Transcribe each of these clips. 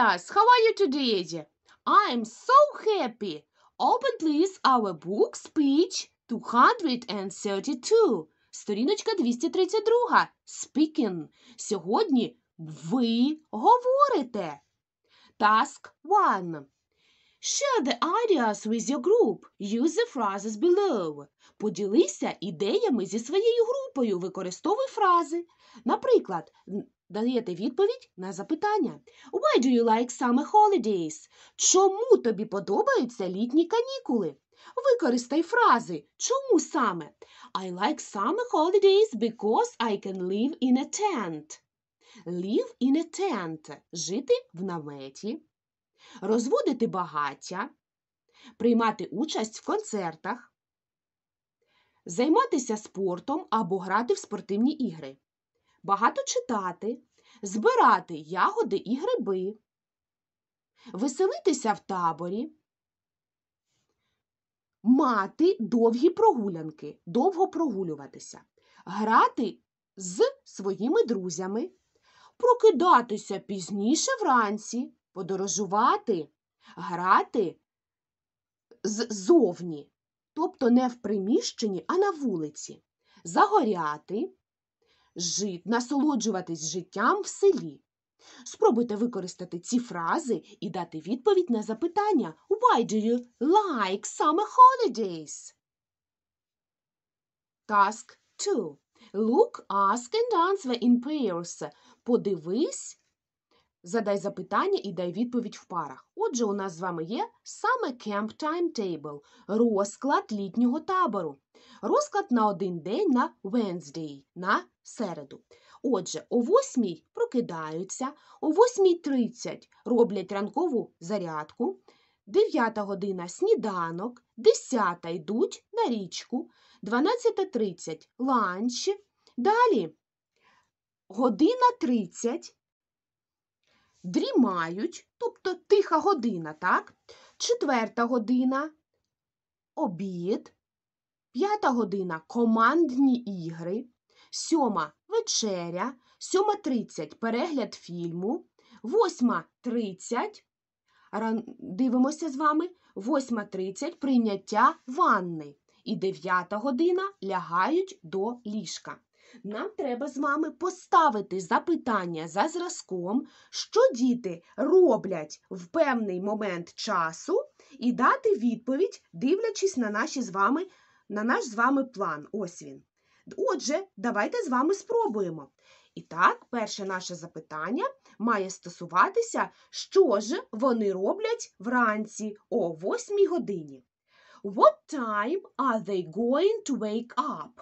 Elias, how are you today? I'm so happy. Open, please, our book speech 232. Сторіночка 232. Speaking. Сьогодні ви говорите. Task 1. Share the ideas with your group. Use the phrases below. Поділися ідеями зі своєю групою. Використовуй фрази. Наприклад, даєте відповідь на запитання. Why do you like summer holidays? Чому тобі подобаються літні канікули? Використай фрази чому саме? I like summer holidays because I can live in a tent. Live in a tent жити в наметі, розводити багаття, приймати участь в концертах, займатися спортом або грати в спортивні ігри багато читати, збирати ягоди і гриби, веселитися в таборі, мати довгі прогулянки, довго прогулюватися, грати з своїми друзями, прокидатися пізніше вранці, подорожувати, грати ззовні. Тобто не в приміщенні, а на вулиці. Загоряти, жит, насолоджуватись життям в селі. Спробуйте використати ці фрази і дати відповідь на запитання Why do you like summer holidays? Task 2. Look, ask and answer in pairs. Подивись Задай запитання і дай відповідь в парах. Отже, у нас з вами є саме Camp Timetable – розклад літнього табору. Розклад на один день на Wednesday, на середу. Отже, о 8 прокидаються, о 8.30 роблять ранкову зарядку, 9 година сніданок, 10 йдуть на річку, 12.30 ланч. Далі година 30 дрімають, тобто тиха година, так? Четверта година обід, п'ята година командні ігри, сьома вечеря, сьома тридцять перегляд фільму, восьма тридцять. Дивимося з вами. 8.30 прийняття ванни. І 9 година лягають до ліжка. Нам треба з вами поставити запитання за зразком, що діти роблять в певний момент часу, і дати відповідь, дивлячись на наші з вами, на наш з вами план. Ось він. Отже, давайте з вами спробуємо. І так, перше наше запитання має стосуватися, що ж вони роблять вранці о 8 годині. What time are they going to wake up?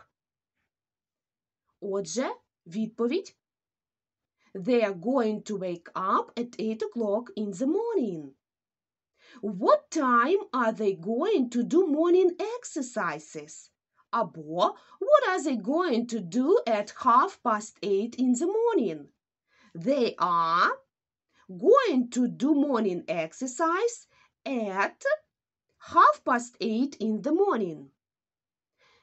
Отже, відповідь They are going to wake up at 8 o'clock in the morning. What time are they going to do morning exercises? Або what are they going to do at half past eight in the morning? They are going to do morning exercise at half past eight in the morning.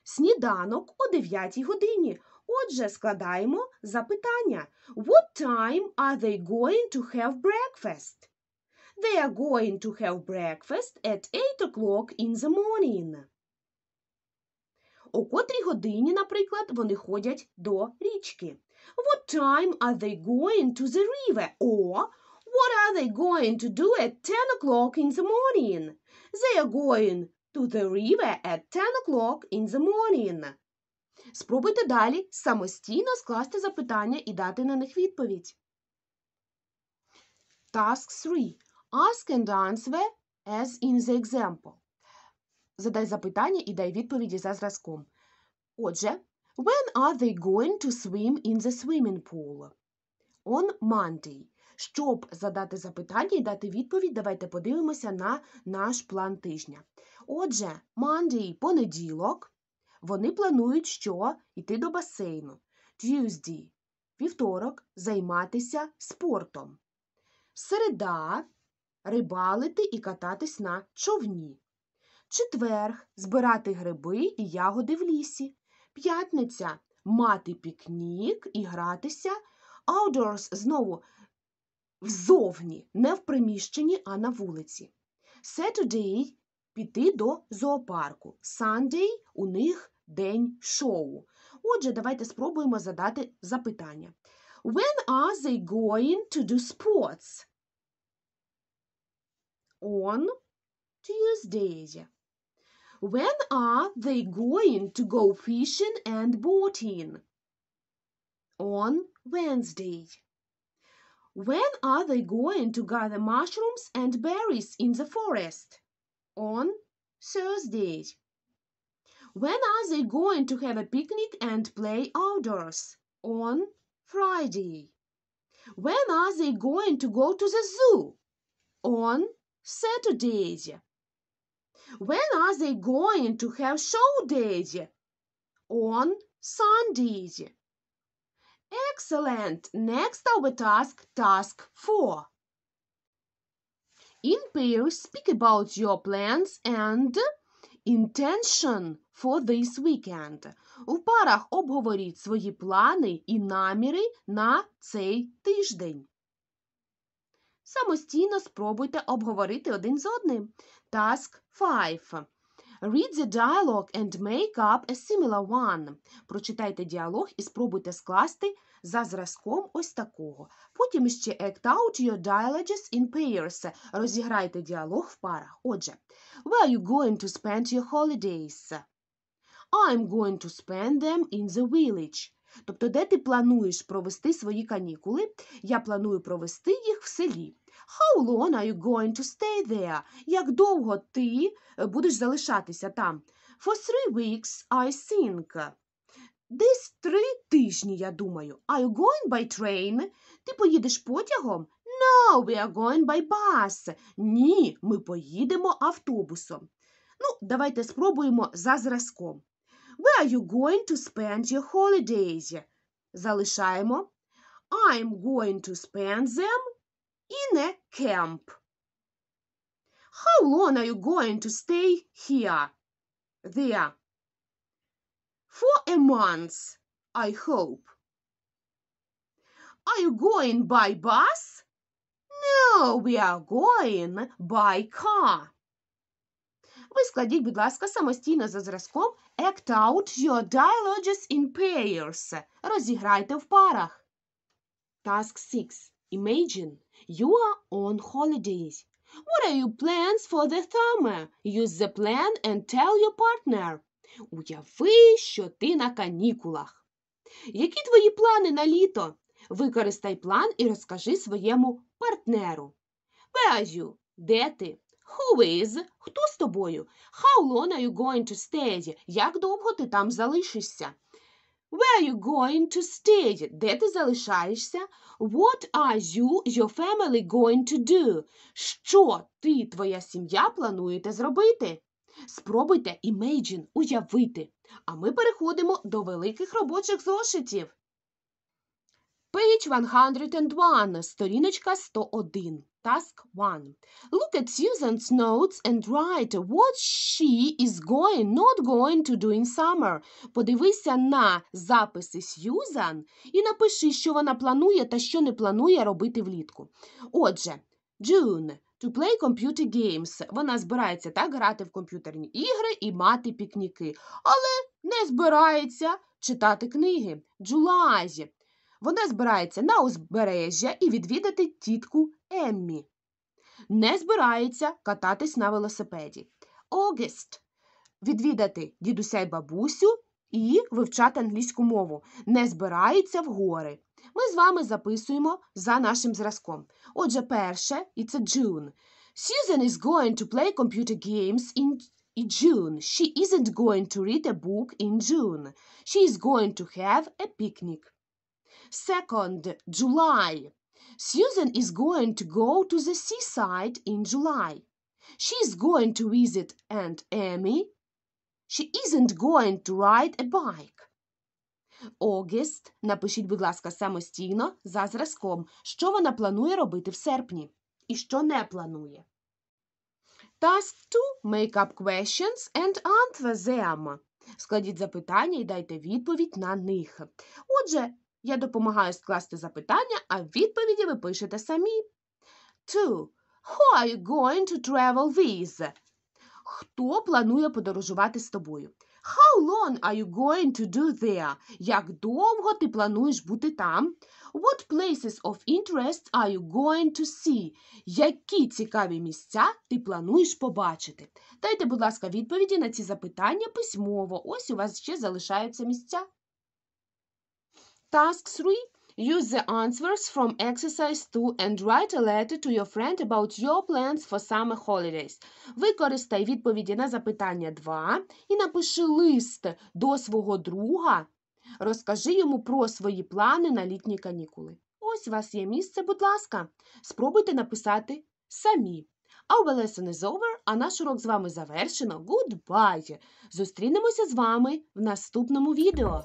Сніданок о 9 годині. Отже, складаємо запитання. What time are they going to have breakfast? They are going to have breakfast at 8 o'clock in the morning. О котрій годині, наприклад, вони ходять до річки. What time are they going to the river? Or what are they going to do at 10 o'clock in the morning? They are going to the river at 10 o'clock in the morning. Спробуйте далі самостійно скласти запитання і дати на них відповідь. Task 3. Ask and answer as in the example. Задай запитання і дай відповіді за зразком. Отже, when are they going to swim in the swimming pool? On Monday. Щоб задати запитання і дати відповідь, давайте подивимося на наш план тижня. Отже, Monday – понеділок. Вони планують що? Йти до басейну. Tuesday – вівторок займатися спортом. Середа рибалити і кататись на човні. Четверг збирати гриби і ягоди в лісі. П'ятниця мати пікнік і гратися. Outdoors знову взовні, не в приміщенні, а на вулиці. Saturday – піти до зоопарку. Sunday – у них день шоу. Отже, давайте спробуємо задати запитання. When are they going to do sports? On Tuesday. When are they going to go fishing and boating? On Wednesday. When are they going to gather mushrooms and berries in the forest? On Thursday. When are they going to have a picnic and play outdoors? On Friday. When are they going to go to the Zoo? On Saturday? When are they going to have show days? On Sundays. Excellent. Next our task, task 4. In pairs, speak about your plans and intention for this weekend. У парах обговоріть свої плани і наміри на цей тиждень. Самостійно спробуйте обговорити один з одним. Task 5. Read the dialogue and make up a similar one. Прочитайте діалог і спробуйте скласти за зразком ось такого. Потім ще act out your dialogues in pairs. Розіграйте діалог в парах. Отже, where are you going to spend your holidays? I'm going to spend them in the village. Тобто, де ти плануєш провести свої канікули? Я планую провести їх в селі. How long are you going to stay there? Як довго ти е, будеш залишатися там? For three weeks, I think. Десь три тижні, я думаю. Are you going by train? Ти поїдеш потягом? No, we are going by bus. Ні, ми поїдемо автобусом. Ну, давайте спробуємо за зразком. Where are you going to spend your holidays? Залишаємо. I'm going to spend them in a camp. How long are you going to stay here? There. For a month, I hope. Are you going by bus? No, we are going by car. Ви складіть, будь ласка, самостійно за зразком Act out your dialogues in pairs. Розіграйте в парах. Task 6. Imagine you are on holidays. What are your plans for the summer? Use the plan and tell your partner. Уяви, що ти на канікулах. Які твої плани на літо? Використай план і розкажи своєму партнеру. Where are you? Де ти? Who is? Хто з тобою? How long are you going to stay? Як довго ти там залишишся? Where are you going to stay? Де ти залишаєшся? What are you, your family going to do? Що ти, твоя сім'я плануєте зробити? Спробуйте imagine, уявити. А ми переходимо до великих робочих зошитів. Page 101, сторіночка 101. Task 1. Look at Susan's notes and write what she is going, not going to do in summer. Подивися на записи Сьюзан і напиши, що вона планує та що не планує робити влітку. Отже, June to play computer games. Вона збирається так грати в комп'ютерні ігри і мати пікніки, але не збирається читати книги. July вона збирається на узбережжя і відвідати тітку Еммі. Не збирається кататись на велосипеді. Огест відвідати дідуся й бабусю і вивчати англійську мову. Не збирається в гори. Ми з вами записуємо за нашим зразком. Отже, перше, і це June. Susan is going to play computer games in June. She isn't going to read a book in June. She is going to have a picnic. 2nd July. Susan is going to go to the seaside in July. She is going to visit Aunt Emmy. She isn't going to ride a bike. August. Напишіть, будь ласка, самостійно за зразком, що вона планує робити в серпні і що не планує. Task 2. Make up questions and answer them. Складіть запитання і дайте відповідь на них. Отже, я допомагаю скласти запитання, а відповіді ви пишете самі. 2. Who are you going to travel with? Хто планує подорожувати з тобою? How long are you going to do there? Як довго ти плануєш бути там? What places of interest are you going to see? Які цікаві місця ти плануєш побачити? Дайте, будь ласка, відповіді на ці запитання письмово. Ось у вас ще залишаються місця. Task 3. Use the answers from exercise 2 and write a letter to your friend about your plans for summer holidays. Використай відповіді на запитання 2 і напиши лист до свого друга. Розкажи йому про свої плани на літні канікули. Ось у вас є місце, будь ласка. Спробуйте написати самі. Our lesson is over, а наш урок з вами завершено. Goodbye! Зустрінемося з вами в наступному відео.